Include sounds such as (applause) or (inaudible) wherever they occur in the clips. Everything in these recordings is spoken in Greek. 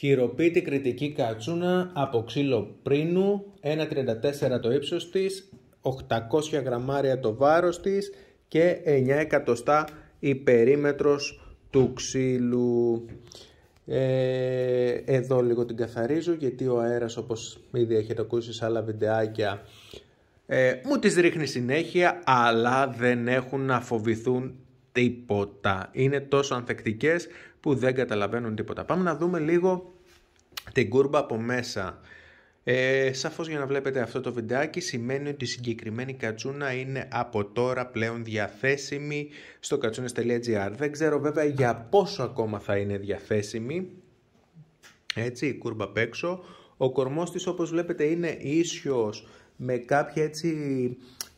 Χειροποίητη κριτική κατσούνα από ξύλο πρίνου, 1,34 το ύψος της, 800 γραμμάρια το βάρος της και 9 εκατοστά η περίμετρος του ξύλου. Ε, εδώ λίγο την καθαρίζω γιατί ο αέρας όπως ήδη έχετε ακούσει σε άλλα βιντεάκια ε, μου τις ρίχνει συνέχεια αλλά δεν έχουν να φοβηθούν τίποτα. Είναι τόσο ανθεκτικές που δεν καταλαβαίνουν τίποτα. Πάμε να δούμε λίγο την κούρμπα από μέσα. Ε, σαφώς για να βλέπετε αυτό το βιντεάκι σημαίνει ότι η συγκεκριμένη κατσούνα είναι από τώρα πλέον διαθέσιμη στο κατσούνες.gr. Δεν ξέρω βέβαια για πόσο ακόμα θα είναι διαθέσιμη. Έτσι η κούρμπα απ' έξω. Ο κορμός της όπως βλέπετε είναι ίσιος με κάποια έτσι,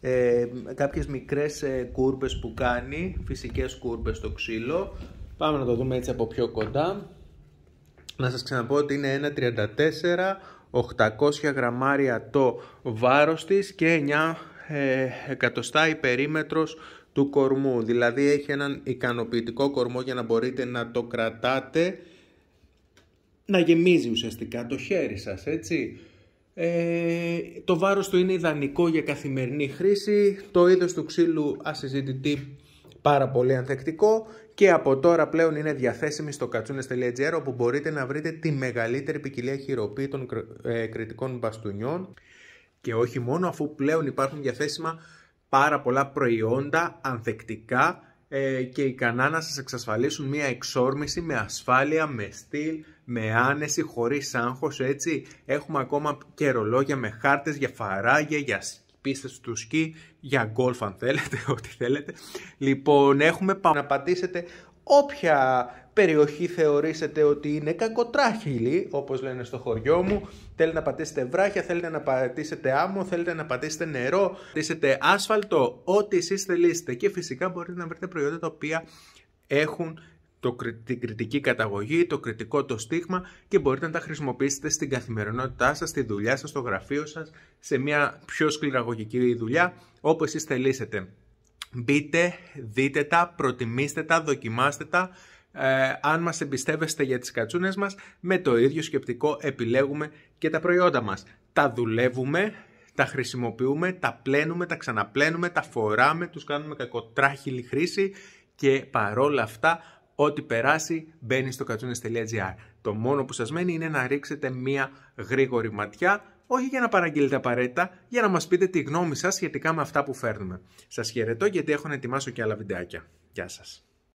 ε, κάποιες μικρές ε, κούρμπες που κάνει, φυσικές κούρμπες στο ξύλο. Πάμε να το δούμε έτσι από πιο κοντά. Να σας ξαναπώ ότι είναι 1.34, 800 γραμμάρια το βάρος της και 9 ε, εκατοστά η περίμετρος του κορμού. Δηλαδή έχει έναν ικανοποιητικό κορμό για να μπορείτε να το κρατάτε να γεμίζει ουσιαστικά το χέρι σας, έτσι. Ε, το βάρος του είναι ιδανικό για καθημερινή χρήση. Το είδος του ξύλου ασυζητητή πάρα πολύ ανθεκτικό και από τώρα πλέον είναι διαθέσιμη στο κατσούνες.gr όπου μπορείτε να βρείτε τη μεγαλύτερη ποικιλία χειροποίητων ε, κριτικών μπαστούνιών και όχι μόνο αφού πλέον υπάρχουν διαθέσιμα πάρα πολλά προϊόντα ανθεκτικά ε, και ικανά να σας εξασφαλίσουν μια εξόρμηση με ασφάλεια, με στυλ, με άνεση, χωρίς άγχος, έτσι. Έχουμε ακόμα και ρολόγια με χάρτες για φαράγια, για πίστες του σκι, για γκολφ αν θέλετε, (laughs) ό,τι θέλετε. Λοιπόν, έχουμε πάνω να πατήσετε όποια περιοχή θεωρήσετε ότι είναι κακοτράχυλη, όπως λένε στο χωριό μου. Θέλετε να πατήσετε βράχια, θέλετε να πατήσετε άμμο, θέλετε να πατήσετε νερό, πατήσετε άσφαλτο, ό,τι εσείς θελήσετε. Και φυσικά μπορείτε να βρείτε προϊόντα τα οποία έχουν το, την κριτική καταγωγή, το κριτικό το στίγμα και μπορείτε να τα χρησιμοποιήσετε στην καθημερινότητά σας, στη δουλειά σας, στο γραφείο σας, σε μια πιο σκληραγωγική δουλειά, όπως εσείς θελήσετε. Μπείτε, δείτε τα, προτιμήστε τα, δοκιμάστε τα. Ε, αν μας εμπιστεύεστε για τις κατσούνες μας, με το ίδιο σκεπτικό επιλέγουμε και τα προϊόντα μας. Τα δουλεύουμε, τα χρησιμοποιούμε, τα πλένουμε, τα ξαναπλένουμε, τα φοράμε, τους κάνουμε κακοτράχυλη χρήση και παρόλα αυτά Ό,τι περάσει μπαίνει στο κατσούνες.gr. Το μόνο που σας μένει είναι να ρίξετε μία γρήγορη ματιά, όχι για να παραγγείλετε απαραίτητα, για να μας πείτε τη γνώμη σας σχετικά με αυτά που φέρνουμε. Σας χαιρετώ γιατί έχω να ετοιμάσω και άλλα βιντεάκια. Γεια σας.